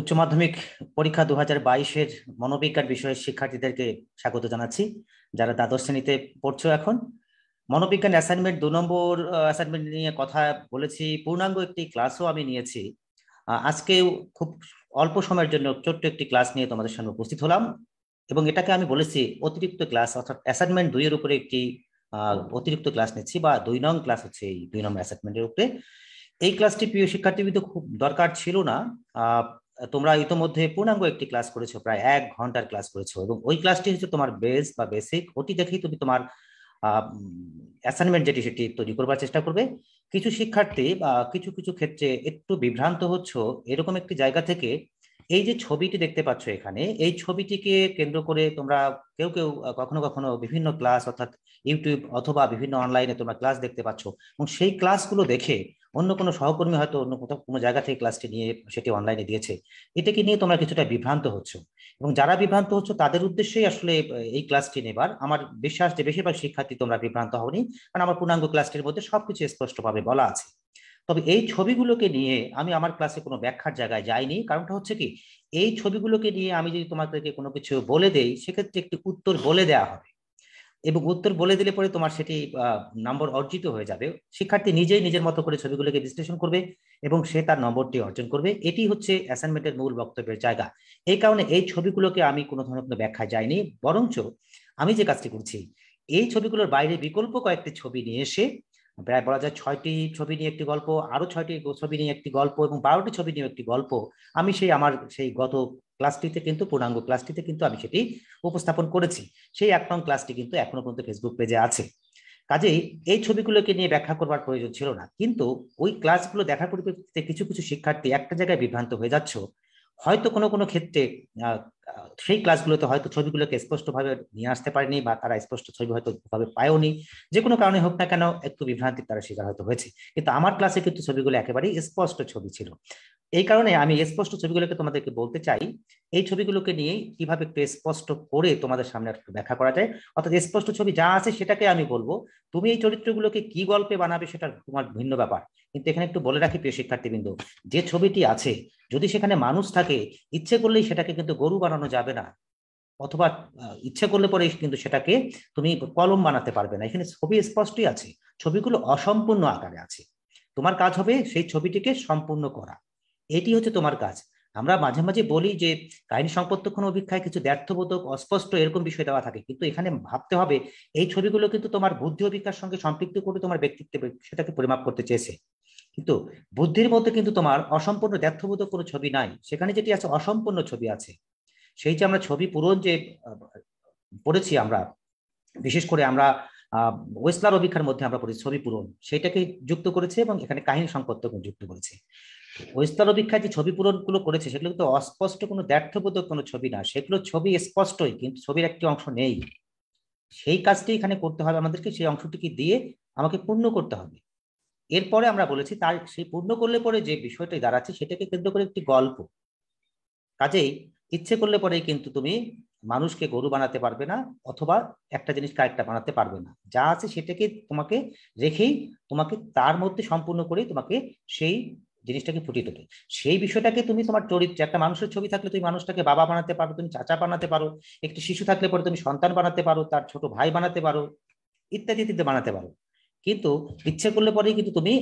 উচ্চ মাধ্যমিক পরীক্ষা দু হাজার বাইশের মনোবিজ্ঞান বিষয়ের শিক্ষার্থীদেরকে স্বাগত জানাচ্ছি যারা দ্বাদশ শ্রেণীতে পড়ছ এখন মনোবিজ্ঞান অ্যাসাইনমেন্ট দু নম্বর অ্যাসাইনমেন্ট নিয়ে কথা বলেছি পূর্ণাঙ্গ একটি ক্লাসও আমি নিয়েছি আজকেও খুব অল্প সময়ের জন্য ছোট্ট একটি ক্লাস নিয়ে তোমাদের সামনে উপস্থিত হলাম এবং এটাকে আমি বলেছি অতিরিক্ত ক্লাস অর্থাৎ অ্যাসাইনমেন্ট দুইয়ের উপরে একটি অতিরিক্ত ক্লাস নিচ্ছি বা দুই নং ক্লাস হচ্ছে এই দুই নম্বর অ্যাসাইনমেন্টের উপরে এই ক্লাসটি প্রিয় শিক্ষার্থীবৃন্দ খুব দরকার ছিল না তোমরা ইতোমধ্যে পূর্ণাঙ্গ একটি ক্লাস করেছো প্রায় এক ঘন্টার ক্লাস করেছো এবং ওই ক্লাসটি হচ্ছে তোমার বেস বা বেসিক ওটি দেখেই তুমি তোমার অ্যাসাইনমেন্ট যেটি সেটি তৈরি করবার চেষ্টা করবে কিছু শিক্ষার্থী বা কিছু কিছু ক্ষেত্রে একটু বিভ্রান্ত হচ্ছ এরকম একটি জায়গা থেকে এই যে ছবিটি দেখতে পাচ্ছ এখানে এই ছবিটিকে কেন্দ্র করে তোমরা কেউ কেউ কখনো কখনো বিভিন্ন ক্লাস অর্থাৎ ইউটিউব অথবা বিভিন্ন অনলাইনে তোমরা ক্লাস দেখতে পাচ্ছ এবং সেই ক্লাসগুলো দেখে অন্য কোনো সহকর্মী হয়তো অন্য কোথাও কোনো জায়গা থেকে ক্লাসটি নিয়ে সেটি অনলাইনে দিয়েছে এটাকে নিয়ে তোমরা কিছুটা বিভ্রান্ত হচ্ছ এবং যারা বিভ্রান্ত হচ্ছে তাদের উদ্দেশ্যেই আসলে এই ক্লাসটি নেবার আমার বিশ্বাস যে বেশিরভাগ শিক্ষার্থী তোমরা বিভ্রান্ত হওনি কারণ আমার পূর্ণাঙ্গ ক্লাসটির মধ্যে সবকিছু স্পষ্টভাবে বলা আছে তবে এই ছবিগুলোকে নিয়ে আমি আমার ক্লাসে কোনো ব্যাখ্যার জায়গায় যাইনি কারণটা হচ্ছে কি এই ছবিগুলোকে নিয়ে আমি যদি তোমাদেরকে কোনো কিছু বলে দেই সেক্ষেত্রে একটি উত্তর বলে দেয়া হবে এবং উত্তর বলে দিলে পরে তোমার সেটি নম্বর অর্জিত হয়ে যাবে শিক্ষার্থী নিজেই নিজের মতো করে ছবিগুলোকে বিশ্লেষণ করবে এবং সে তার নম্বরটি অর্জন করবে এটি হচ্ছে অ্যাসাইনমেন্টের মূল বক্তব্যের জায়গা এই কারণে এই ছবিগুলোকে আমি কোনো ধরনের কোনো ব্যাখ্যা যাইনি বরঞ্চ আমি যে কাজটি করছি এই ছবিগুলোর বাইরে বিকল্প কয়েকটি ছবি নিয়ে এসে প্রায় বলা যায় ছয়টি ছবি নিয়ে একটি গল্প আরো ছয়টি ছবি নিয়ে একটি গল্প এবং বারোটি ছবি নিয়ে একটি গল্প আমি সেই আমার সেই গত ক্লাসটিতে কিন্তু পূর্ণাঙ্গ ক্লাসটিতে কিন্তু আমি সেটি উপস্থাপন করেছি সেই এক নং ক্লাসটি কিন্তু এখনো পর্যন্ত ফেসবুক পেজে আছে কাজেই এই ছবিগুলোকে নিয়ে ব্যাখ্যা করবার প্রয়োজন ছিল না কিন্তু ওই ক্লাসগুলো দেখার পরিপ্রেক্ষিতে কিছু কিছু শিক্ষার্থী একটা জায়গায় বিভ্রান্ত হয়ে যাচ্ছ হয়তো কোনো কোনো ক্ষেত্রে সেই ক্লাসগুলোতে হয়তো ছবিগুলোকে স্পষ্টভাবে নিয়ে আসতে পারেনি বা তারা স্পষ্ট ছবি হয়তো ভাবে পায়ওনি যে কোনো কারণে হোক না কেন একটু বিভ্রান্তির তারা শিকার হয়তো হয়েছে কিন্তু আমার ক্লাসে কিন্তু ছবিগুলো একেবারেই স্পষ্ট ছবি ছিল এই কারণে আমি স্পষ্ট ছবিগুলোকে তোমাদেরকে বলতে চাই এই ছবিগুলোকে নিয়ে কিভাবে একটু স্পষ্ট করে তোমাদের সামনে একটু ব্যাখ্যা করা যায় অর্থাৎ স্পষ্ট ছবি যা আছে সেটাকে আমি বলবো তুমি এই চরিত্রগুলোকে কি গল্পে বানাবে সেটা তোমার ভিন্ন ব্যাপার কিন্তু এখানে একটু বলে রাখি প্রিয় শিক্ষার্থীবৃন্দ যে ছবিটি আছে যদি সেখানে মানুষ থাকে ইচ্ছে করলেই সেটাকে কিন্তু গরু বানানো বানানো যাবে না অথবা ইচ্ছে করলে পরে কিন্তু সেটাকে তুমি কলম বানাতে পারবে না এখানে ছবি স্পষ্টই আছে ছবিগুলো অসম্পূর্ণ আকারে আছে তোমার কাজ হবে সেই ছবিটিকে সম্পূর্ণ করা এটি হচ্ছে তোমার কাজ আমরা মাঝে মাঝে বলি যে কাহিনী সম্পত্তক্ষণ অভিক্ষায় কিছু ব্যর্থবোধক অস্পষ্ট এরকম বিষয় দেওয়া থাকে কিন্তু এখানে ভাবতে হবে এই ছবিগুলো কিন্তু তোমার বুদ্ধি অভিজ্ঞার সঙ্গে সম্পৃক্ত করে তোমার ব্যক্তিত্ব সেটাকে পরিমাপ করতে চেয়েছে কিন্তু বুদ্ধির মধ্যে কিন্তু তোমার অসম্পূর্ণ ব্যর্থবোধক কোনো ছবি নাই সেখানে যেটি আছে অসম্পূর্ণ ছবি আছে সেই যে আমরা ছবি পূরণ যে পড়েছি আমরা বিশেষ করে আমরা ওয়েস্টলার অভিক্ষার মধ্যে আমরা পড়েছি ছবি পূরণ সেটাকে যুক্ত করেছে এবং এখানে কাহিনী সংকটকে যুক্ত করেছে ওয়েস্টলার অভিক্ষায় যে ছবি পূরণগুলো করেছে সেগুলো কিন্তু অস্পষ্ট কোনো দ্ব্যর্থবোধক কোনো ছবি না সেগুলো ছবি স্পষ্টই কিন্তু ছবির একটি অংশ নেই সেই কাজটি এখানে করতে হবে আমাদেরকে সেই অংশটিকে দিয়ে আমাকে পূর্ণ করতে হবে এরপরে আমরা বলেছি তার সেই পূর্ণ করলে পরে যে বিষয়টি দাঁড়াচ্ছে সেটাকে কেন্দ্র করে একটি গল্প কাজেই ইচ্ছে করলে পরে কিন্তু তুমি মানুষকে গরু বানাতে পারবে না অথবা একটা জিনিস কারেক্টটা বানাতে পারবে না যা আছে সেটাকে তোমাকে রেখেই তোমাকে তার মধ্যে সম্পূর্ণ করেই তোমাকে সেই জিনিসটাকে ফুটিয়ে তোলে সেই বিষয়টাকে তুমি তোমার চরিত্র একটা মানুষের ছবি থাকলে তুমি মানুষটাকে বাবা বানাতে পারো তুমি চাচা বানাতে পারো একটি শিশু থাকলে পরে তুমি সন্তান বানাতে পারো তার ছোট ভাই বানাতে পারো ইত্যাদি ইত্যাদি বানাতে পারো কিন্তু ইচ্ছে করলে পরেই কিন্তু তুমি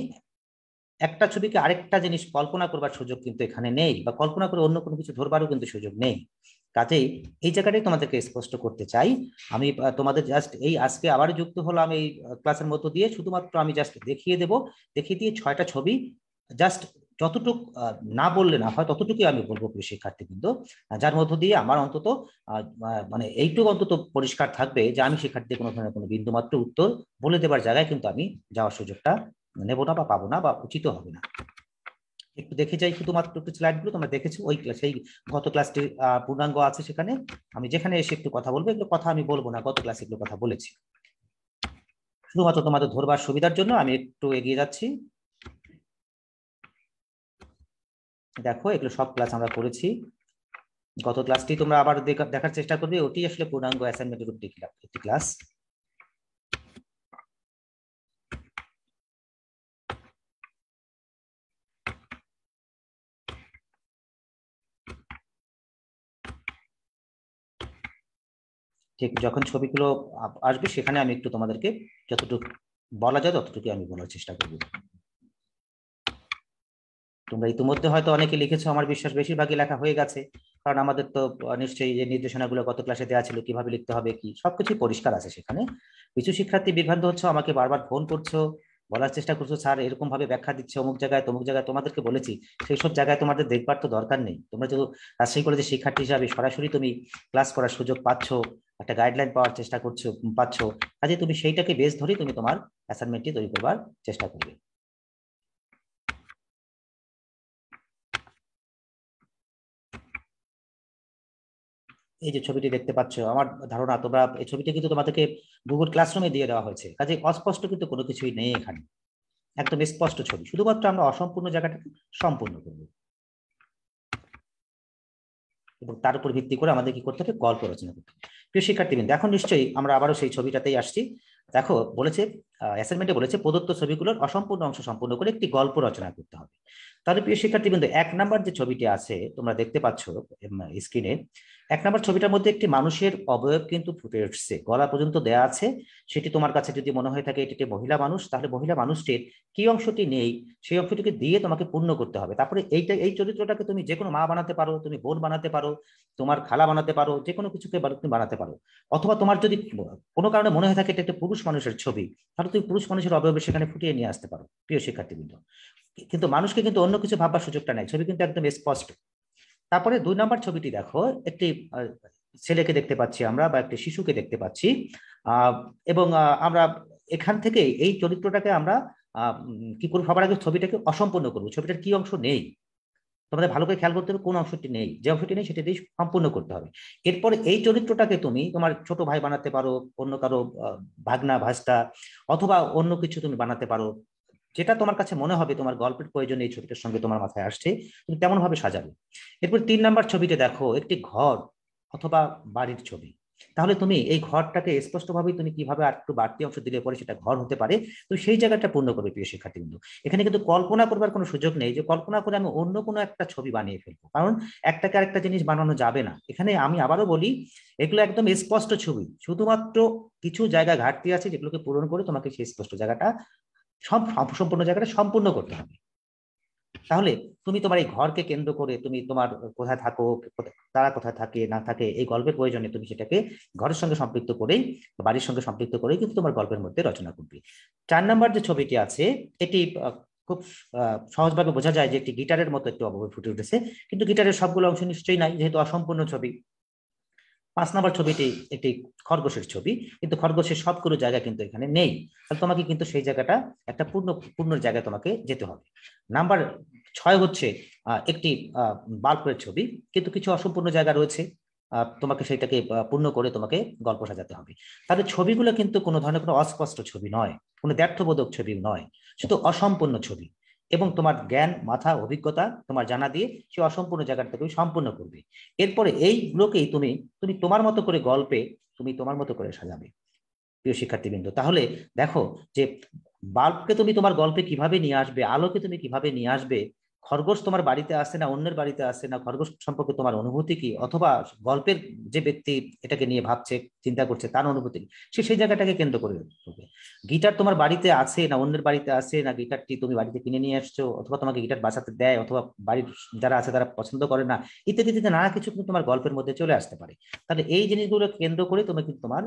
একটা ছবিকে আরেকটা জিনিস কল্পনা করবার সুযোগ কিন্তু এখানে নেই বা কল্পনা করে অন্য কোনো কিছু ধরবারও কিন্তু সুযোগ নেই কাজেই এই জায়গাটাই তোমাদেরকে স্পষ্ট করতে চাই আমি তোমাদের জাস্ট এই আজকে আবার যুক্ত হলাম এই ক্লাসের মতো দিয়ে শুধুমাত্র আমি জাস্ট দেখিয়ে দেব দেখিয়ে দিয়ে ছয়টা ছবি জাস্ট যতটুক না বললে না হয় ততটুকুই আমি বলবো প্রিয় শিক্ষার্থী কিন্তু যার মধ্য দিয়ে আমার অন্তত মানে এইটুকু অন্তত পরিষ্কার থাকবে যে আমি শিক্ষার্থীদের কোনো ধরনের কোনো বিন্দুমাত্র উত্তর বলে দেবার জায়গায় কিন্তু আমি যাওয়ার সুযোগটা নেবো না বা পাবো না বা উচিত হবে না একটু দেখে যাই শুধুমাত্র একটু স্লাইডগুলো তোমরা দেখেছো ওই ক্লাস সেই গত ক্লাসটি পূর্ণাঙ্গ আছে সেখানে আমি যেখানে এসে একটু কথা বলবো এগুলো কথা আমি বলবো না গত ক্লাসে এগুলো কথা বলেছি শুধুমাত্র তোমাদের ধরবার সুবিধার জন্য আমি একটু এগিয়ে যাচ্ছি দেখো এগুলো সব ক্লাস আমরা করেছি গত ক্লাসটি তোমরা আবার দেখার চেষ্টা করবে ওটি আসলে পূর্ণাঙ্গ অ্যাসাইনমেন্টের উপর ক্লাস ঠিক যখন ছবিগুলো আসবে সেখানে আমি একটু তোমাদেরকে যতটুকু বলা যায় ততটুকু আমি বলার চেষ্টা করব তোমরা ইতিমধ্যে হয়তো অনেকে লিখেছো আমার বিশ্বাস বেশিরভাগই লেখা হয়ে গেছে কারণ আমাদের তো নিশ্চয়ই যে নির্দেশনাগুলো গত ক্লাসে দেওয়া ছিল কিভাবে লিখতে হবে কি সবকিছু পরিষ্কার আছে সেখানে কিছু শিক্ষার্থী বিভ্রান্ত হচ্ছে আমাকে বারবার ফোন করছো বলার চেষ্টা করছো স্যার এরকম ভাবে ব্যাখ্যা দিচ্ছে অমুক জায়গায় তমুক জায়গায় তোমাদেরকে বলেছি সেই সব জায়গায় তোমাদের দেখবার তো দরকার নেই তোমরা যেহেতু রাজশাহী কলেজের শিক্ষার্থী হিসাবে সরাসরি তুমি ক্লাস করার সুযোগ পাচ্ছ একটা গাইডলাইন পাওয়ার চেষ্টা করছো পাচ্ছ কাজে তুমি সেইটাকে বেস ধরে তুমি তোমার অ্যাসাইনমেন্টটি তৈরি করবার চেষ্টা করবে এই যে ছবিটি দেখতে পাচ্ছ আমার ধারণা তোমরা এই ছবিটি কিন্তু তোমাদেরকে গুগল ক্লাসরুমে দিয়ে দেওয়া হয়েছে কাজে অস্পষ্ট কিন্তু কোনো কিছুই নেই এখানে একদম স্পষ্ট ছবি শুধুমাত্র আমরা অসম্পূর্ণ জায়গাটাকে সম্পূর্ণ করব এবং তার উপর ভিত্তি করে আমাদের কি করতে হবে গল্প রচনা করতে হবে প্রিয় শিক্ষার্থীবৃন্দ এখন নিশ্চয়ই আমরা আবারও সেই ছবিটাতেই আসছি দেখো বলেছে অ্যাসাইনমেন্টে বলেছে প্রদত্ত ছবিগুলোর অসম্পূর্ণ অংশ সম্পূর্ণ করে একটি গল্প রচনা করতে হবে তাহলে প্রিয় শিক্ষার্থীবৃন্দ এক নাম্বার যে ছবিটি আছে তোমরা দেখতে পাচ্ছ স্ক্রিনে এক নম্বর ছবিটার মধ্যে একটি মানুষের অবয়ব কিন্তু ফুটে উঠছে গলা পর্যন্ত দেয়া আছে সেটি তোমার কাছে যদি মনে হয়ে থাকে এটি মহিলা মানুষ তাহলে মহিলা মানুষটির কি অংশটি নেই সেই অংশটিকে দিয়ে তোমাকে পূর্ণ করতে হবে তারপরে এইটা এই চরিত্রটাকে তুমি যে কোনো মা বানাতে পারো তুমি বোন বানাতে পারো তোমার খালা বানাতে পারো যে কোনো কিছুকে তুমি বানাতে পারো অথবা তোমার যদি কোনো কারণে মনে হয়ে থাকে এটা একটা পুরুষ মানুষের ছবি তাহলে তুমি পুরুষ মানুষের অবয়ব সেখানে ফুটিয়ে নিয়ে আসতে পারো প্রিয় শিক্ষার্থীবৃন্দ কিন্তু মানুষকে কিন্তু অন্য কিছু ভাববার সুযোগটা নেই ছবি কিন্তু একদম স্পষ্ট তারপরে দুই নম্বর ছবিটি দেখো একটি ছেলেকে দেখতে পাচ্ছি আমরা বা একটি শিশুকে দেখতে পাচ্ছি এবং আমরা এখান থেকে এই চরিত্রটাকে আমরা কি করবো সবার আগে ছবিটাকে অসম্পূর্ণ করবো ছবিটার কি অংশ নেই তোমাদের ভালো করে খেয়াল করতে হবে কোন অংশটি নেই যে অংশটি নেই সেটি দিয়ে সম্পূর্ণ করতে হবে এরপর এই চরিত্রটাকে তুমি তোমার ছোট ভাই বানাতে পারো অন্য কারো ভাগনা ভাস্তা অথবা অন্য কিছু তুমি বানাতে পারো যেটা তোমার কাছে মনে হবে তোমার গল্পের প্রয়োজন এই ছবিটার সঙ্গে তোমার মাথায় আসছে তুমি তেমন ভাবে সাজাবে এরপর তিন নাম্বার ছবিতে দেখো একটি ঘর অথবা বাড়ির ছবি তাহলে তুমি এই ঘরটাকে স্পষ্টভাবে তুমি কিভাবে আর একটু বাড়তি অংশ দিলে পরে সেটা ঘর হতে পারে তো সেই জায়গাটা পূর্ণ করবে প্রিয় শিক্ষার্থীবৃন্দ এখানে কিন্তু কল্পনা করবার কোনো সুযোগ নেই যে কল্পনা করে আমি অন্য কোনো একটা ছবি বানিয়ে ফেলবো কারণ একটাকে আরেকটা জিনিস বানানো যাবে না এখানে আমি আবারও বলি এগুলো একদম স্পষ্ট ছবি শুধুমাত্র কিছু জায়গা ঘাটতি আছে যেগুলোকে পূরণ করে তোমাকে সেই স্পষ্ট জায়গাটা সব সম্পূর্ণ জায়গাটা সম্পূর্ণ করতে হবে তাহলে তুমি তোমার এই ঘরকে কেন্দ্র করে তুমি তোমার কোথায় থাকো তারা কোথায় থাকে না থাকে এই গল্পের প্রয়োজনে তুমি সেটাকে ঘরের সঙ্গে সম্পৃক্ত করেই বাড়ির সঙ্গে সম্পৃক্ত করেই কিন্তু তোমার গল্পের মধ্যে রচনা করবে চার নাম্বার যে ছবিটি আছে এটি খুব সহজভাবে বোঝা যায় যে একটি গিটারের মতো একটি অভাবে ফুটে উঠেছে কিন্তু গিটারের সবগুলো অংশ নিশ্চয়ই নাই যেহেতু অসম্পূর্ণ ছবি পাঁচ নম্বর ছবিটি একটি খরগোশের ছবি কিন্তু খরগোশের সবগুলো জায়গা কিন্তু এখানে নেই তাহলে তোমাকে কিন্তু সেই জায়গাটা একটা পূর্ণ পূর্ণ জায়গায় তোমাকে যেতে হবে নাম্বার ছয় হচ্ছে একটি বাল্বের ছবি কিন্তু কিছু অসম্পূর্ণ জায়গা রয়েছে তোমাকে সেটাকে পূর্ণ করে তোমাকে গল্প সাজাতে হবে তাদের ছবিগুলো কিন্তু কোনো ধরনের কোনো অস্পষ্ট ছবি নয় কোনো ব্যর্থবোধক ছবি নয় শুধু অসম্পূর্ণ ছবি এবং তোমার জ্ঞান মাথা অভিজ্ঞতা তোমার জানা দিয়ে সে অসম্পূর্ণ জায়গাটা তুমি সম্পূর্ণ করবে এরপরে এইগুলোকেই তুমি তুমি তোমার মতো করে গল্পে তুমি তোমার মতো করে সাজাবে প্রিয় শিক্ষার্থীবৃন্দ তাহলে দেখো যে বাল্বকে তুমি তোমার গল্পে কিভাবে নিয়ে আসবে আলোকে তুমি কিভাবে নিয়ে আসবে খরগোশ তোমার বাড়িতে আসে না অন্যের বাড়িতে আসে না খরগোশ সম্পর্কে তোমার অনুভূতি কি অথবা গল্পের যে ব্যক্তি এটাকে নিয়ে ভাবছে চিন্তা করছে তার অনুভূতি সে সেই জায়গাটাকে কেন্দ্র করে রাখবে গিটার তোমার বাড়িতে আছে না অন্যের বাড়িতে আসে না গিটারটি তুমি বাড়িতে কিনে নিয়ে আসছো অথবা তোমাকে গিটার বাঁচাতে দেয় অথবা বাড়ির যারা আছে তারা পছন্দ করে না ইত্যাদি ইত্যাদি নানা কিছু কিন্তু তোমার গল্পের মধ্যে চলে আসতে পারে তাহলে এই জিনিসগুলো কেন্দ্র করে তুমি কিন্তু তোমার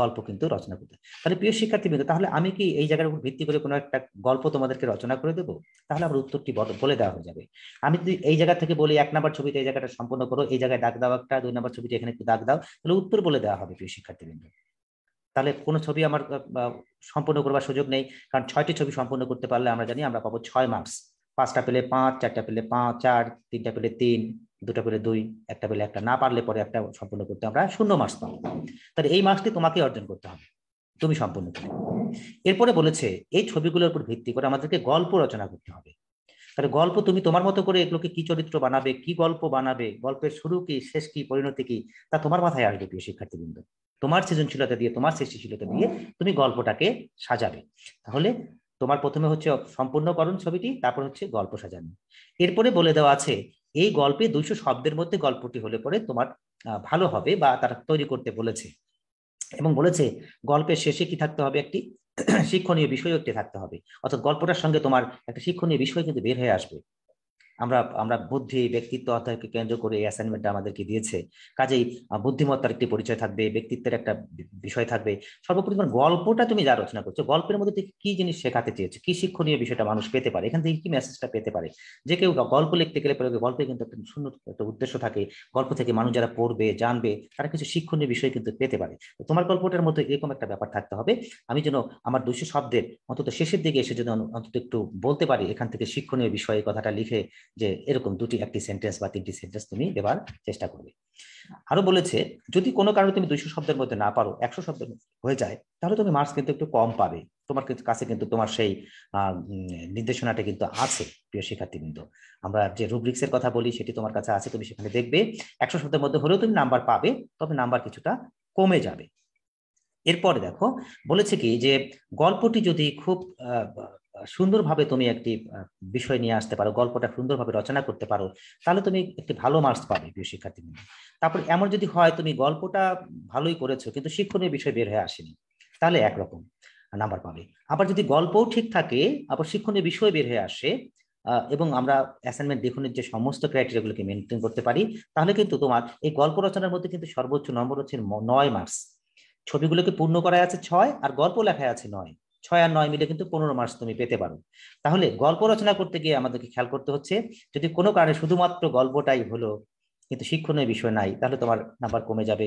গল্প কিন্তু রচনা করতে তাহলে প্রিয় শিক্ষার্থী তাহলে আমি কি এই জায়গার উপর ভিত্তি করে কোনো একটা গল্প তোমাদেরকে রচনা করে দেবো তাহলে আমার উত্তরটি বলে দেওয়া হয়ে যাবে আমি যদি এই জায়গা থেকে বলি এক নাম্বার ছবিতে এই জায়গাটা সম্পূর্ণ করো এই জায়গায় দাগ দাও একটা দুই নাম্বার ছবিতে এখানে একটু দাগ দাও তাহলে উত্তর বলে দেওয়া হবে প্রিয় শিক্ষার্থীবৃন্দ তাহলে কোনো ছবি আমার সম্পূর্ণ করবার সুযোগ নেই কারণ ছয়টি ছবি সম্পূর্ণ করতে পারলে আমরা জানি আমরা পাবো ছয় মার্কস পাঁচটা পেলে পাঁচ চারটা পেলে পাঁচ চার তিনটা পেলে তিন দুটা পেলে দুই একটা পেলে একটা না পারলে পরে একটা সম্পূর্ণ করতে আমরা শূন্য মার্কস পাবো তাহলে এই মার্কসটি তোমাকে অর্জন করতে হবে তুমি সম্পূর্ণ করবে এরপরে বলেছে এই ছবিগুলোর উপর ভিত্তি করে আমাদেরকে গল্প রচনা করতে হবে তাহলে গল্প তুমি তোমার মতো করে এগুলোকে কি চরিত্র বানাবে কি গল্প বানাবে গল্পের শুরু কি শেষ কি পরিণতি কি তা তোমার মাথায় আসবে প্রিয় শিক্ষার্থীবৃন্দ তোমার সৃজনশীলতা দিয়ে তোমার সৃষ্টিশীলতা দিয়ে তুমি গল্পটাকে সাজাবে তাহলে তোমার প্রথমে হচ্ছে সম্পূর্ণকরণ ছবিটি তারপর হচ্ছে গল্প সাজানো এরপরে বলে দেওয়া আছে এই গল্পে দুইশো শব্দের মধ্যে গল্পটি হলে পরে তোমার ভালো হবে বা তারা তৈরি করতে বলেছে এবং বলেছে গল্পের শেষে কি থাকতে হবে একটি শিক্ষণীয় বিষয় থাকতে হবে অর্থাৎ গল্পটার সঙ্গে তোমার একটা শিক্ষণীয় বিষয় কিন্তু বের হয়ে আসবে আমরা আমরা বুদ্ধি ব্যক্তিত্ব অর্থাৎ কেন্দ্র করে এই অ্যাসাইনমেন্টটা আমাদেরকে দিয়েছে কাজেই বুদ্ধিমত্তার একটি পরিচয় থাকবে ব্যক্তিত্বের একটা বিষয় থাকবে সর্বোপরি তোমার গল্পটা তুমি যা রচনা করছো গল্পের মধ্যে থেকে কি জিনিস শেখাতে চেয়েছো কি শিক্ষণীয় বিষয়টা মানুষ পেতে পারে এখান থেকে কি মেসেজটা পেতে পারে যে কেউ গল্প লিখতে গেলে পরে গল্পে কিন্তু একটা সুন্দর একটা উদ্দেশ্য থাকে গল্প থেকে মানুষ যারা পড়বে জানবে তারা কিছু শিক্ষণীয় বিষয় কিন্তু পেতে পারে তোমার গল্পটার মধ্যে এরকম একটা ব্যাপার থাকতে হবে আমি যেন আমার দুশো শব্দের অন্তত শেষের দিকে এসে যেন অন্তত একটু বলতে পারি এখান থেকে শিক্ষণীয় বিষয়ে কথাটা লিখে যে এরকম দুটি একটি সেন্টেন্স বা তিনটি সেন্টেন্স তুমি দেবার চেষ্টা করবে আরো বলেছে যদি কোনো কারণে তুমি দুইশো শব্দের মধ্যে না পারো একশো শব্দ হয়ে যায় তাহলে তুমি মার্কস কিন্তু একটু কম পাবে তোমার কাছে কিন্তু তোমার সেই নির্দেশনাটা কিন্তু আছে প্রিয় শিক্ষার্থী কিন্তু আমরা যে এর কথা বলি সেটি তোমার কাছে আছে তুমি সেখানে দেখবে একশো শব্দের মধ্যে হলেও তুমি নাম্বার পাবে তবে নাম্বার কিছুটা কমে যাবে এরপরে দেখো বলেছে কি যে গল্পটি যদি খুব সুন্দরভাবে তুমি একটি বিষয় নিয়ে আসতে পারো গল্পটা সুন্দরভাবে রচনা করতে পারো তাহলে তুমি একটি ভালো মার্কস পাবে প্রিয় শিক্ষার্থী তারপর এমন যদি হয় তুমি গল্পটা ভালোই করেছো কিন্তু শিক্ষণীয় বিষয় বের হয়ে আসেনি তাহলে একরকম নাম্বার পাবে আবার যদি গল্পও ঠিক থাকে আবার শিক্ষণীয় বিষয় বের হয়ে আসে এবং আমরা অ্যাসাইনমেন্ট লিখনের যে সমস্ত ক্রাইটেরিয়াগুলোকে মেনটেন করতে পারি তাহলে কিন্তু তোমার এই গল্প রচনার মধ্যে কিন্তু সর্বোচ্চ নম্বর হচ্ছে নয় মার্কস ছবিগুলোকে পূর্ণ করা আছে ছয় আর গল্প লেখা আছে নয় ছয় আর নয় মিলে কিন্তু পনেরো মার্চ তুমি পেতে পারো তাহলে গল্প রচনা করতে গিয়ে আমাদেরকে খেয়াল করতে হচ্ছে যদি কোনো কারণে শুধুমাত্র গল্পটাই হলো কিন্তু শিক্ষণীয় বিষয় নাই তাহলে তোমার নাম্বার কমে যাবে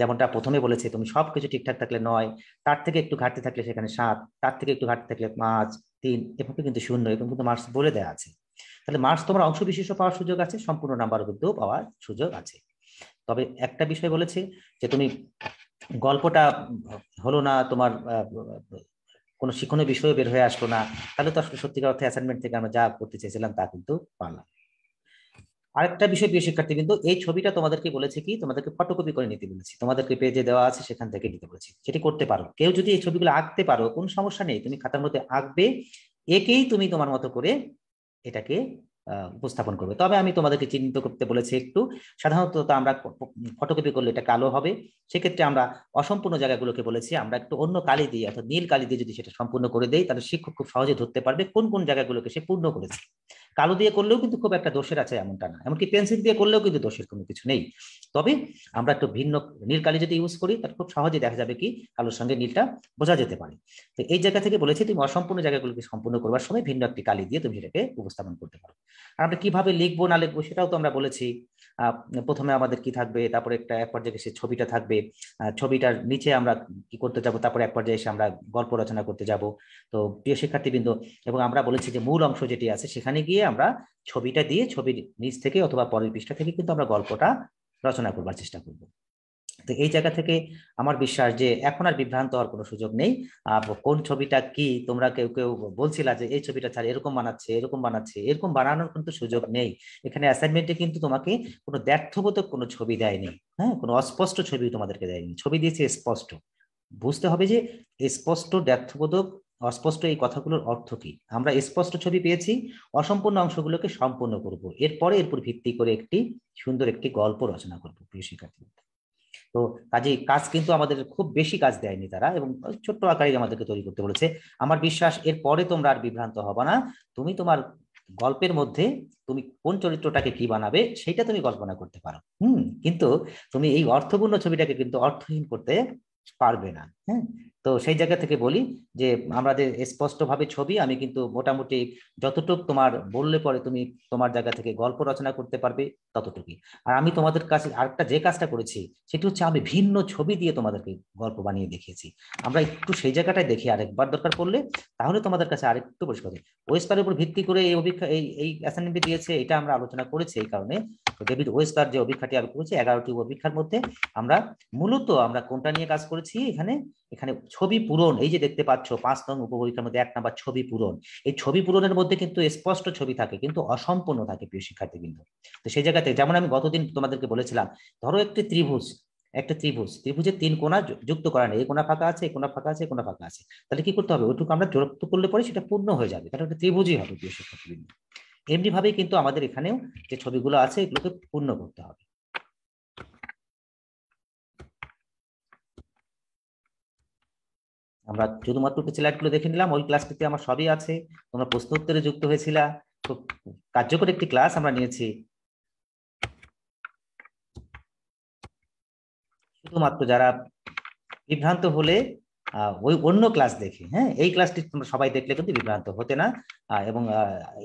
যেমনটা প্রথমে বলেছে তুমি সবকিছু ঠিকঠাক থাকলে নয় তার থেকে একটু ঘাটতি থাকলে সেখানে সাত তার থেকে একটু ঘাটতি থাকলে পাঁচ তিন এভাবে কিন্তু শূন্য এবং কিন্তু মার্কস বলে দেওয়া আছে তাহলে মার্কস তোমার অংশ বিশেষ পাওয়ার সুযোগ আছে সম্পূর্ণ নাম্বার কিন্তু পাওয়ার সুযোগ আছে তবে একটা বিষয় বলেছে যে তুমি গল্পটা হলো না তোমার কোনো শিক্ষণীয় বিষয়ে বের হয়ে আসলো না তাহলে তো আসলে সত্যিকার অর্থে অ্যাসাইনমেন্ট থেকে আমরা যা করতে চেয়েছিলাম তা কিন্তু পারলাম আরেকটা বিষয় প্রিয় শিক্ষার্থী কিন্তু এই ছবিটা তোমাদেরকে বলেছে কি তোমাদেরকে ফটোকপি করে নিতে বলেছি তোমাদেরকে পেজে দেওয়া আছে সেখান থেকে নিতে বলেছি সেটি করতে পারো কেউ যদি এই ছবিগুলো আঁকতে পারো কোনো সমস্যা নেই তুমি খাতার মধ্যে আঁকবে একেই তুমি তোমার মতো করে এটাকে উপস্থাপন করবে তবে আমি তোমাদেরকে চিহ্নিত করতে বলেছি একটু সাধারণত তো আমরা ফটোকপি করলে এটা কালো হবে সেক্ষেত্রে আমরা অসম্পূর্ণ জায়গাগুলোকে বলেছি আমরা একটু অন্য কালি দিয়ে অর্থাৎ নীল কালি দিয়ে যদি সেটা সম্পূর্ণ করে দেই তাহলে শিক্ষক খুব সহজে ধরতে পারবে কোন কোন জায়গাগুলোকে সে পূর্ণ করেছে কালো দিয়ে করলেও কিন্তু খুব একটা দোষের আছে এমনটা না এমনকি পেন্সিল দিয়ে করলেও কিন্তু দোষের কোনো কিছু নেই তবে আমরা একটু ভিন্ন নীল কালি যদি ইউজ করি তাহলে খুব সহজে দেখা যাবে কি কালোর সঙ্গে নীলটা বোঝা যেতে পারে তো এই জায়গা থেকে বলেছি তুমি অসম্পূর্ণ জায়গাগুলোকে সম্পূর্ণ করবার সময় ভিন্ন একটি কালি দিয়ে তুমি সেটাকে উপস্থাপন করতে পারো আর আমরা কিভাবে লিখবো না লিখবো সেটাও তো আমরা বলেছি প্রথমে আমাদের কি থাকবে তারপরে একটা এক পর্যায়ে সে ছবিটা থাকবে ছবিটার নিচে আমরা কি করতে যাব তারপরে এক পর্যায়ে এসে আমরা গল্প রচনা করতে যাব তো প্রিয় শিক্ষার্থীবৃন্দ এবং আমরা বলেছি যে মূল অংশ যেটি আছে সেখানে গিয়ে দিয়ে আমরা ছবিটা দিয়ে ছবির নিচ থেকে অথবা পরের পৃষ্ঠা থেকে কিন্তু আমরা গল্পটা রচনা করবার চেষ্টা করব তো এই জায়গা থেকে আমার বিশ্বাস যে এখন আর বিভ্রান্ত হওয়ার কোনো সুযোগ নেই কোন ছবিটা কি তোমরা কেউ কেউ বলছিলা যে এই ছবিটা ছাড়া এরকম বানাচ্ছে এরকম বানাচ্ছে এরকম বানানোর কিন্তু সুযোগ নেই এখানে অ্যাসাইনমেন্টে কিন্তু তোমাকে কোনো দ্ব্যর্থবোধক কোনো ছবি দেয়নি হ্যাঁ কোনো অস্পষ্ট ছবি তোমাদেরকে দেয়নি ছবি দিয়েছে স্পষ্ট বুঝতে হবে যে স্পষ্ট ব্যর্থবোধক অস্পষ্ট এই কথাগুলোর অর্থ কি আমরা স্পষ্ট ছবি পেয়েছি অসম্পূর্ণ অংশগুলোকে সম্পূর্ণ করব এরপরে এরপর ভিত্তি করে একটি সুন্দর একটি গল্প রচনা করব প্রিয় শিক্ষার্থী তো কাজে কাজ কিন্তু আমাদের খুব বেশি কাজ দেয়নি তারা এবং ছোট্ট আকারে আমাদেরকে তৈরি করতে বলেছে আমার বিশ্বাস এর পরে তোমরা আর বিভ্রান্ত হবে না তুমি তোমার গল্পের মধ্যে তুমি কোন চরিত্রটাকে কি বানাবে সেটা তুমি কল্পনা করতে পারো হুম কিন্তু তুমি এই অর্থপূর্ণ ছবিটাকে কিন্তু অর্থহীন করতে পারবে না হ্যাঁ তো সেই জায়গা থেকে বলি যে আমাদের স্পষ্টভাবে ছবি আমি কিন্তু মোটামুটি যতটুকু তোমার বললে পরে তুমি তোমার জায়গা থেকে গল্প রচনা করতে পারবে ততটুকুই আর আমি তোমাদের কাছে আরেকটা যে কাজটা করেছি সেটি হচ্ছে আমি ভিন্ন ছবি দিয়ে তোমাদেরকে গল্প বানিয়ে দেখিয়েছি আমরা একটু সেই জায়গাটায় দেখি আরেকবার দরকার পড়লে তাহলে তোমাদের কাছে আরেকটু পরিষ্কার ওয়েস্টারের উপর ভিত্তি করে এই অভিজ্ঞা এই এই অ্যাসাইনমেন্ট দিয়েছে এটা আমরা আলোচনা করেছি এই কারণে ডেভিড ওয়েস্টার যে অভিক্ষাটি আমি করেছি এগারোটি অভিক্ষার মধ্যে আমরা মূলত আমরা কোনটা নিয়ে কাজ করেছি এখানে এখানে ছবি পূরণ এই যে দেখতে পাচ্ছ পাঁচ নং উপপরীক্ষার মধ্যে এক নাম্বার ছবি পূরণ এই ছবি পূরণের মধ্যে কিন্তু স্পষ্ট ছবি থাকে কিন্তু অসম্পূর্ণ থাকে প্রিয় শিক্ষার্থী কিন্তু তো সেই জায়গাতে যেমন আমি গতদিন তোমাদেরকে বলেছিলাম ধরো একটি ত্রিভুজ একটা ত্রিভুজ ত্রিভুজের তিন কোণা যুক্ত করা নেই এই কোনা ফাঁকা আছে এই কোনা ফাঁকা আছে কোনা ফাঁকা আছে তাহলে কি করতে হবে ওইটুকু আমরা যুক্ত করলে পরে সেটা পূর্ণ হয়ে যাবে কারণ একটা ত্রিভুজই হবে প্রিয় এমনি এমনিভাবেই কিন্তু আমাদের এখানেও যে ছবিগুলো আছে এগুলোকে পূর্ণ করতে হবে আমরা শুধুমাত্র কিছু স্লাইডগুলো দেখে নিলাম ওই ক্লাসটিতে আমার সবই আছে তোমরা প্রশ্ন উত্তরে যুক্ত হয়েছিলা খুব কার্যকর একটি ক্লাস আমরা নিয়েছি শুধুমাত্র যারা বিভ্রান্ত হলে ওই অন্য ক্লাস দেখে হ্যাঁ এই ক্লাসটি তোমরা সবাই দেখলে কিন্তু বিভ্রান্ত হতে না এবং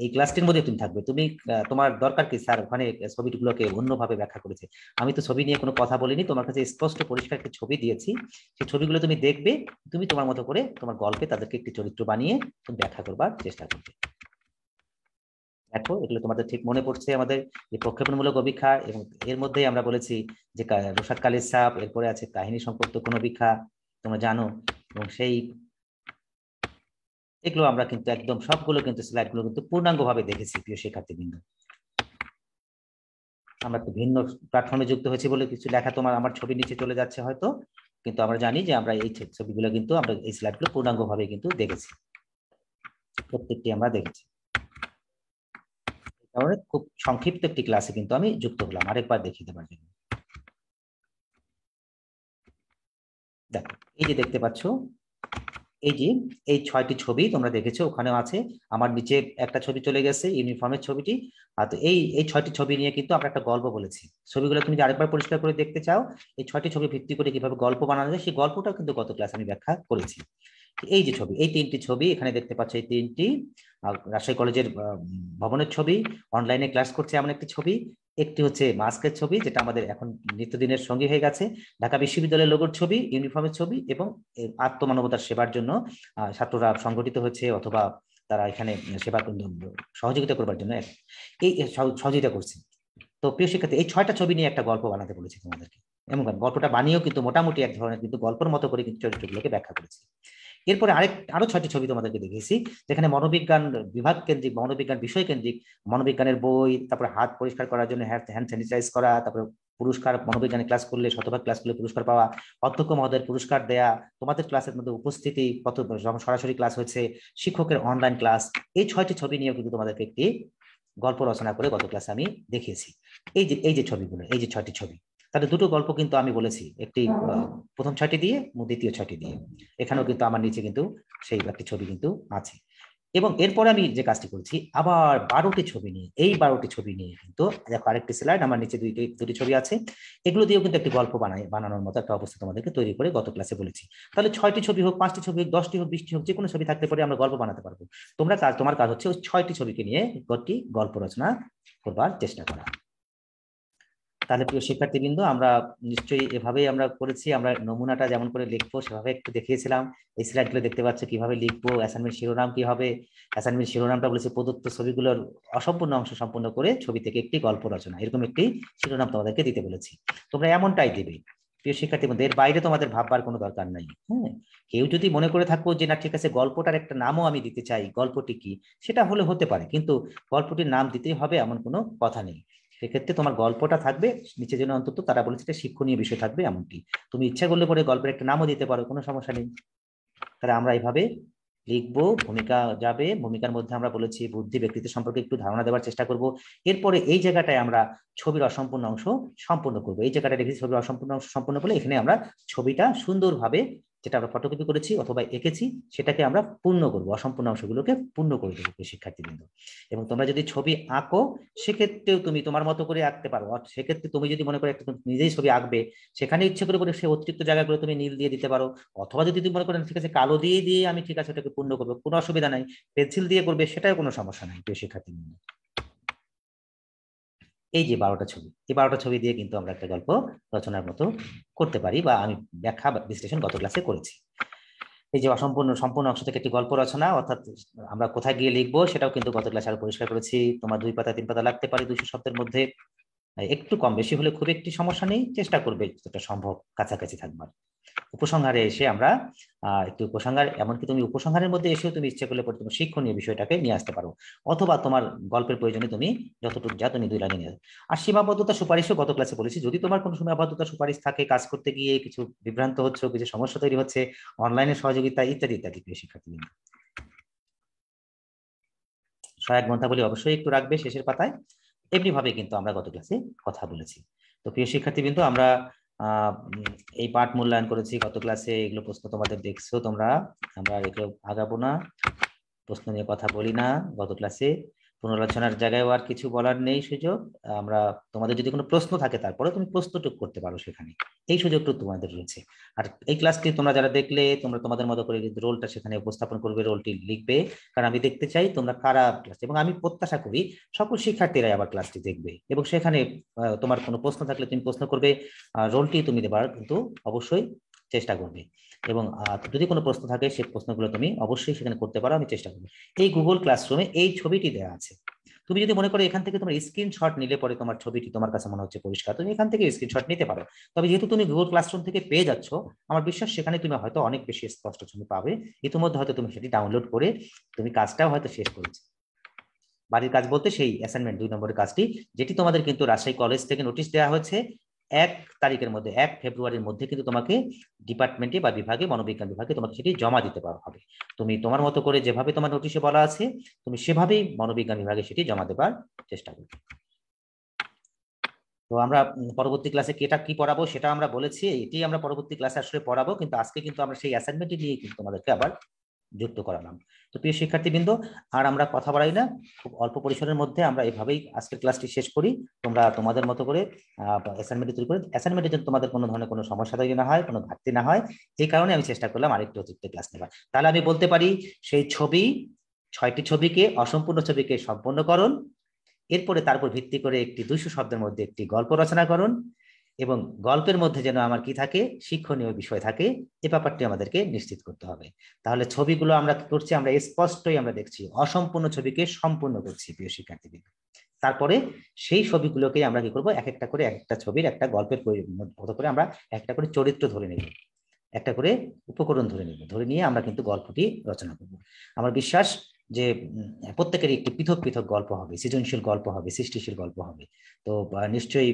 এই ক্লাসটির মধ্যে তুমি থাকবে তুমি তোমার দরকার কি স্যার ওখানে ছবিগুলোকে অন্যভাবে ব্যাখ্যা করেছে আমি তো ছবি নিয়ে কোনো কথা বলিনি তোমার কাছে স্পষ্ট পরিষ্কার একটি ছবি দিয়েছি সেই ছবিগুলো তুমি দেখবে তুমি তোমার মতো করে তোমার গল্পে তাদেরকে একটি চরিত্র বানিয়ে তুমি ব্যাখ্যা করবার চেষ্টা করবে দেখো এগুলো তোমাদের ঠিক মনে পড়ছে আমাদের যে প্রক্ষেপণমূলক অভিক্ষা এবং এর মধ্যেই আমরা বলেছি যে রোশাদ কালের সাপ এরপরে আছে কাহিনী সম্পর্ক কোনো অভিক্ষা তোমরা জানো এবং সেই এগুলো আমরা কিন্তু একদম সবগুলো কিন্তু স্লাইডগুলো কিন্তু পূর্ণাঙ্গভাবে দেখেছি প্রিয় শিক্ষার্থীবৃন্দ আমরা তো ভিন্ন প্ল্যাটফর্মে যুক্ত হয়েছি বলে কিছু লেখা তোমার আমার ছবি নিচে চলে যাচ্ছে হয়তো কিন্তু আমরা জানি যে আমরা এই ছবিগুলো কিন্তু আমরা এই স্লাইডগুলো পূর্ণাঙ্গভাবে কিন্তু দেখেছি প্রত্যেকটি আমরা দেখেছি খুব সংক্ষিপ্ত একটি ক্লাসে কিন্তু আমি যুক্ত হলাম আরেকবার দেখিতে পারি এই যে দেখতে পাচ্ছ এই যে এই ছয়টি ছবি তোমরা দেখেছো ওখানেও আছে আমার নিচে একটা ছবি চলে গেছে ইউনিফর্মের ছবিটি আর তো এই এই ছয়টি ছবি নিয়ে কিন্তু আমরা একটা গল্প বলেছি ছবিগুলো তুমি আরেকবার পরিষ্কার করে দেখতে চাও এই ছয়টি ছবি ভিত্তি করে কিভাবে গল্প বানানো যায় সেই গল্পটাও কিন্তু গত ক্লাস আমি ব্যাখ্যা করেছি এই যে ছবি এই তিনটি ছবি এখানে দেখতে পাচ্ছ এই তিনটি রাজশাহী কলেজের ভবনের ছবি অনলাইনে ক্লাস করছে এমন একটি ছবি একটি হচ্ছে মাস্কের ছবি যেটা আমাদের এখন নিত্যদিনের সঙ্গী হয়ে গেছে ঢাকা বিশ্ববিদ্যালয়ের লোগোর ছবি ইউনিফর্মের ছবি এবং আত্মমানবতার সেবার জন্য ছাত্ররা সংগঠিত হচ্ছে অথবা তারা এখানে সেবা সহযোগিতা করবার জন্য এই সহযোগিতা করছে তো প্রিয় শিক্ষার্থী এই ছয়টা ছবি নিয়ে একটা গল্প বানাতে বলেছি তোমাদেরকে এমন গল্পটা বানিয়েও কিন্তু মোটামুটি এক ধরনের কিন্তু গল্পের মতো করে কিন্তু চরিত্রগুলোকে ব্যাখ্যা করেছি এরপরে আরেক আরো ছয়টি ছবি তোমাদেরকে দেখিয়েছি যেখানে মনোবিজ্ঞান বিভাগ কেন্দ্রিক মনোবিজ্ঞান বিষয় কেন্দ্রিক মনোবিজ্ঞানের বই তারপরে হাত পরিষ্কার করার জন্য হ্যান্ড স্যানিটাইজ করা তারপরে পুরস্কার মনোবিজ্ঞানে ক্লাস করলে শতভাগ ক্লাস করলে পুরস্কার পাওয়া অধ্যক্ষ মহোদয়ের পুরস্কার দেয়া তোমাদের ক্লাসের মধ্যে উপস্থিতি কত সরাসরি ক্লাস হয়েছে শিক্ষকের অনলাইন ক্লাস এই ছয়টি ছবি নিয়েও কিন্তু তোমাদেরকে একটি গল্প রচনা করে গত ক্লাসে আমি দেখিয়েছি এই যে এই যে ছবিগুলো এই যে ছয়টি ছবি তাহলে দুটো গল্প কিন্তু আমি বলেছি একটি প্রথম ছয়টি দিয়ে এবং দ্বিতীয় ছয়টি দিয়ে এখানেও কিন্তু আমার নিচে কিন্তু সেই একটি ছবি কিন্তু আছে এবং এরপরে আমি যে কাজটি করছি আবার বারোটি ছবি নিয়ে এই বারোটি ছবি নিয়ে কিন্তু দেখো আরেকটি স্লাইড আমার নিচে দুইটি দুটি ছবি আছে এগুলো দিয়েও কিন্তু একটি গল্প বানায় বানানোর মতো একটা অবস্থা তোমাদেরকে তৈরি করে গত ক্লাসে বলেছি তাহলে ছয়টি ছবি হোক পাঁচটি ছবি হোক দশটি হোক বিশটি হোক যে কোনো ছবি থাকতে পারে আমরা গল্প বানাতে পারবো তোমরা কাজ তোমার কাজ হচ্ছে ওই ছয়টি ছবিকে নিয়ে একটি গল্প রচনা করবার চেষ্টা করা তাহলে প্রিয় শিক্ষার্থীবৃন্দ আমরা নিশ্চয়ই এভাবেই আমরা করেছি আমরা নমুনাটা যেমন করে লিখবো সেভাবে একটু দেখিয়েছিলাম এই স্লাইডগুলো দেখতে পাচ্ছ কিভাবে লিখবো অ্যাসাইনমেন্ট শিরোনাম কি হবে অ্যাসাইনমেন্ট শিরোনামটা বলেছি প্রদত্ত ছবিগুলোর অসম্পূর্ণ অংশ সম্পূর্ণ করে ছবি থেকে একটি গল্প রচনা এরকম একটি শিরোনাম তোমাদেরকে দিতে বলেছি তোমরা এমনটাই দেবে প্রিয় শিক্ষার্থীবৃন্দ এর বাইরে তোমাদের ভাববার কোনো দরকার নাই হ্যাঁ কেউ যদি মনে করে থাকো যে না ঠিক আছে গল্পটার একটা নামও আমি দিতে চাই গল্পটি কি সেটা হলে হতে পারে কিন্তু গল্পটির নাম দিতেই হবে এমন কোনো কথা নেই সেক্ষেত্রে তোমার গল্পটা থাকবে নিচে যেন অন্তত তারা বলেছে এটা শিক্ষণীয় বিষয় থাকবে এমনটি তুমি ইচ্ছা করলে পরে গল্পের একটা নামও দিতে পারো কোনো সমস্যা নেই তাহলে আমরা এইভাবে লিখবো ভূমিকা যাবে ভূমিকার মধ্যে আমরা বলেছি বুদ্ধি ব্যক্তিত্ব সম্পর্কে একটু ধারণা দেওয়ার চেষ্টা করব এরপরে এই জায়গাটায় আমরা ছবির অসম্পূর্ণ অংশ সম্পূর্ণ করব এই জায়গাটা রেখেছি ছবির অসম্পূর্ণ অংশ সম্পূর্ণ করলে এখানে আমরা ছবিটা সুন্দরভাবে যেটা আমরা ফটোকপি করেছি অথবা এঁকেছি সেটাকে আমরা পূর্ণ করব অসম্পূর্ণ অংশগুলোকে পূর্ণ করে দেবো শিক্ষার্থীবৃন্দ এবং তোমরা যদি ছবি আঁকো সেক্ষেত্রেও তুমি তোমার মতো করে আঁকতে পারো সেক্ষেত্রে তুমি যদি মনে করো একটা নিজেই ছবি আঁকবে সেখানে ইচ্ছে করে করে সে অতিরিক্ত জায়গাগুলো তুমি নীল দিয়ে দিতে পারো অথবা যদি তুমি মনে করেন ঠিক আছে কালো দিয়ে দিয়ে আমি ঠিক আছে ওটাকে পূর্ণ করবো কোনো অসুবিধা নাই পেন্সিল দিয়ে করবে সেটাও কোনো সমস্যা নাই প্রিয় শিক্ষার্থীবৃন্দ এই যে বারোটা ছবি এই বারোটা ছবি দিয়ে কিন্তু আমরা একটা গল্প রচনার মতো করতে পারি বা আমি ব্যাখ্যা বিশ্লেষণ গত ক্লাসে করেছি এই যে অসম্পূর্ণ সম্পূর্ণ অংশ থেকে একটি গল্প রচনা অর্থাৎ আমরা কোথায় গিয়ে লিখবো সেটাও কিন্তু গত ক্লাসে আরো পরিষ্কার করেছি তোমার দুই পাতা তিন পাতা লাগতে পারে দুইশো শব্দের মধ্যে একটু কম বেশি হলে খুব একটি সমস্যা নেই চেষ্টা করবে যতটা সম্ভব কাছাকাছি থাকবার উপসংহারে এসে আমরা একটি উপসংহার এমনকি তুমি উপসংহারের মধ্যে এসেও তুমি ইচ্ছে করলে তুমি শিক্ষণীয় বিষয়টাকে নিয়ে আসতে পারো অথবা তোমার গল্পের প্রয়োজনে তুমি যতটুকু যা তুমি দুই লাইনে নিয়ে আর সীমাবদ্ধতা সুপারিশও গত ক্লাসে বলেছি যদি তোমার কোনো সীমাবদ্ধতা সুপারিশ থাকে কাজ করতে গিয়ে কিছু বিভ্রান্ত হচ্ছে কিছু সমস্যা তৈরি হচ্ছে অনলাইনে সহযোগিতা ইত্যাদি ইত্যাদি প্রিয় শিক্ষার্থী সহায়ক গ্রন্থাবলী অবশ্যই একটু রাখবে শেষের পাতায় এমনিভাবে কিন্তু আমরা গত ক্লাসে কথা বলেছি তো প্রিয় শিক্ষার্থীবৃন্দ আমরা এই পাঠ মূল্যায়ন করেছি গত ক্লাসে এগুলো প্রশ্ন তোমাদের দেখছো তোমরা আমরা এগুলো আগাবো না প্রশ্ন নিয়ে কথা বলি না গত ক্লাসে পুনরালোচনার জায়গায় আর কিছু বলার নেই সুযোগ আমরা তোমাদের যদি কোনো প্রশ্ন থাকে তারপরে তুমি প্রশ্নটুক করতে পারো সেখানে এই সুযোগটুকু তোমাদের রয়েছে আর এই ক্লাসটি তোমরা যারা দেখলে তোমরা তোমাদের মতো করে রোলটা সেখানে উপস্থাপন করবে রোলটি লিখবে কারণ আমি দেখতে চাই তোমরা কারা ক্লাস এবং আমি প্রত্যাশা করি সকল শিক্ষার্থীরাই আবার ক্লাসটি দেখবে এবং সেখানে তোমার কোনো প্রশ্ন থাকলে তুমি প্রশ্ন করবে রোলটি তুমি দেবার কিন্তু অবশ্যই চেষ্টা করবে এবং যদি কোনো প্রশ্ন থাকে সেই প্রশ্নগুলো তুমি অবশ্যই সেখানে করতে পারো আমি চেষ্টা করবো এই গুগল ক্লাসরুমে এই ছবিটি দেওয়া আছে তুমি যদি মনে করো এখান থেকে তোমার স্ক্রিনশট নিলে পরে তোমার ছবিটি তোমার কাছে মনে হচ্ছে পরিষ্কার তুমি এখান থেকে স্ক্রিনশট নিতে পারো তবে যেহেতু তুমি গুগল ক্লাসরুম থেকে পেয়ে যাচ্ছ আমার বিশ্বাস সেখানে তুমি হয়তো অনেক বেশি স্পষ্ট ছবি পাবে ইতিমধ্যে হয়তো তুমি সেটি ডাউনলোড করে তুমি কাজটাও হয়তো শেষ করেছো বাড়ির কাজ বলতে সেই অ্যাসাইনমেন্ট দুই নম্বরের কাজটি যেটি তোমাদের কিন্তু রাজশাহী কলেজ থেকে নোটিশ দেওয়া হয়েছে এক তারিখের মধ্যে এক ফেব্রুয়ারির মধ্যে কিন্তু তোমাকে ডিপার্টমেন্টে বা বিভাগে মনোবিজ্ঞান বিভাগে তোমাকে সেটি জমা দিতে পারা হবে তুমি তোমার মতো করে যেভাবে তোমার নোটিশে বলা আছে তুমি সেভাবেই মনোবিজ্ঞান বিভাগে সেটি জমা দেবার চেষ্টা করবে তো আমরা পরবর্তী ক্লাসে কেটা কি পড়াবো সেটা আমরা বলেছি এটি আমরা পরবর্তী ক্লাসে আসলে পড়াবো কিন্তু আজকে কিন্তু আমরা সেই অ্যাসাইনমেন্টটি নিয়ে কিন্তু তোমাদেরকে আবার যুক্ত করালাম তো প্রিয় শিক্ষার্থীবৃন্দ আর আমরা কথা বাড়াই না খুব অল্প পরিসরের মধ্যে আমরা এভাবেই আজকের ক্লাসটি শেষ করি তোমরা তোমাদের মতো করে অ্যাসাইনমেন্ট তৈরি করে অ্যাসাইনমেন্টের জন্য তোমাদের কোনো ধরনের কোনো সমস্যা তৈরি না হয় কোনো ঘাটতি না হয় এই কারণে আমি চেষ্টা করলাম আরেকটি অতিরিক্ত ক্লাস নেবার তাহলে আমি বলতে পারি সেই ছবি ছয়টি ছবিকে অসম্পূর্ণ ছবিকে করুন এরপরে তারপর ভিত্তি করে একটি দুইশো শব্দের মধ্যে একটি গল্প রচনা করুন এবং গল্পের মধ্যে যেন আমার কি থাকে শিক্ষণীয় বিষয় থাকে এ ব্যাপারটি আমাদেরকে নিশ্চিত করতে হবে তাহলে ছবিগুলো আমরা কি করছি আমরা স্পষ্টই আমরা দেখছি অসম্পূর্ণ ছবিকে সম্পূর্ণ করছি প্রিয় শিক্ষার্থীদের তারপরে সেই ছবিগুলোকে আমরা কি করব এক একটা করে একটা ছবির একটা গল্পের মতো করে আমরা একটা করে চরিত্র ধরে নেব একটা করে উপকরণ ধরে নেব ধরে নিয়ে আমরা কিন্তু গল্পটি রচনা করব আমার বিশ্বাস যে প্রত্যেকেরই একটি পৃথক পৃথক গল্প হবে সৃজনশীল গল্প হবে সৃষ্টিশীল গল্প হবে তো নিশ্চয়ই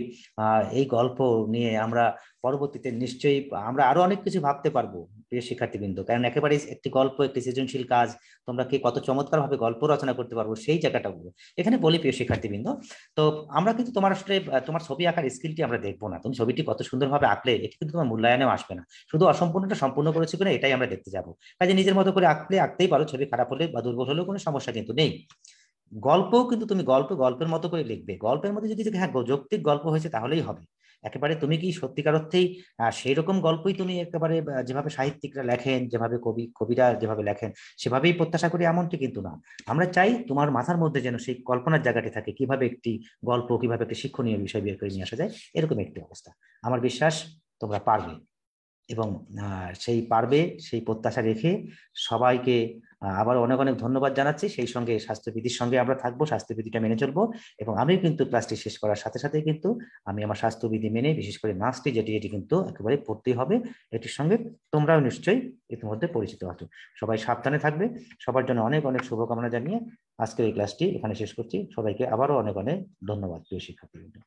এই গল্প নিয়ে আমরা পরবর্তীতে নিশ্চয়ই আমরা আরো অনেক কিছু ভাবতে পারবো প্রিয় শিক্ষার্থীবৃন্দ কারণ একেবারে একটি গল্প একটি সৃজনশীল কাজ তোমরা কি কত চমৎকার ভাবে গল্প রচনা করতে পারবো সেই জায়গাটা বলবো এখানে বলি প্রিয় শিক্ষার্থীবৃন্দ তো আমরা কিন্তু তোমার আসলে তোমার ছবি আঁকার স্কিলটি আমরা দেখবো না তুমি ছবিটি কত সুন্দরভাবে আঁকলে এটি কিন্তু তোমার মূল্যায়নেও আসবে না শুধু অসম্পূর্ণটা সম্পূর্ণ করেছি কিনা এটাই আমরা দেখতে যাবো কাজে নিজের মতো করে আঁকলে আঁকতেই পারো ছবি খারাপ হলে বা দুর্বল হলেও কোনো সমস্যা কিন্তু নেই গল্পও কিন্তু তুমি গল্প গল্পের মতো করে লিখবে গল্পের মধ্যে যদি হ্যাঁ যৌক্তিক গল্প হয়েছে তাহলেই হবে একেবারে তুমি কি সত্যিকার অর্থেই সেই রকম গল্পই তুমি একেবারে যেভাবে সাহিত্যিকরা লেখেন যেভাবে কবি কবিরা যেভাবে লেখেন সেভাবেই প্রত্যাশা করি এমনটি কিন্তু না আমরা চাই তোমার মাথার মধ্যে যেন সেই কল্পনার জায়গাটি থাকে কিভাবে একটি গল্প কিভাবে একটি শিক্ষণীয় বিষয় বের করে নিয়ে আসা যায় এরকম একটি অবস্থা আমার বিশ্বাস তোমরা পারবে এবং সেই পারবে সেই প্রত্যাশা রেখে সবাইকে আবার অনেক অনেক ধন্যবাদ জানাচ্ছি সেই সঙ্গে স্বাস্থ্যবিধির সঙ্গে আমরা থাকবো স্বাস্থ্যবিধিটা মেনে চলবো এবং আমি কিন্তু ক্লাসটি শেষ করার সাথে সাথে কিন্তু আমি আমার স্বাস্থ্যবিধি মেনে বিশেষ করে মাস্কটি যেটি এটি কিন্তু একেবারে পড়তেই হবে এটির সঙ্গে তোমরাও নিশ্চয়ই ইতিমধ্যে পরিচিত আছো সবাই সাবধানে থাকবে সবার জন্য অনেক অনেক শুভকামনা জানিয়ে আজকের এই ক্লাসটি এখানে শেষ করছি সবাইকে আবারও অনেক অনেক ধন্যবাদ প্রিয় শিক্ষার্থীবৃন্দ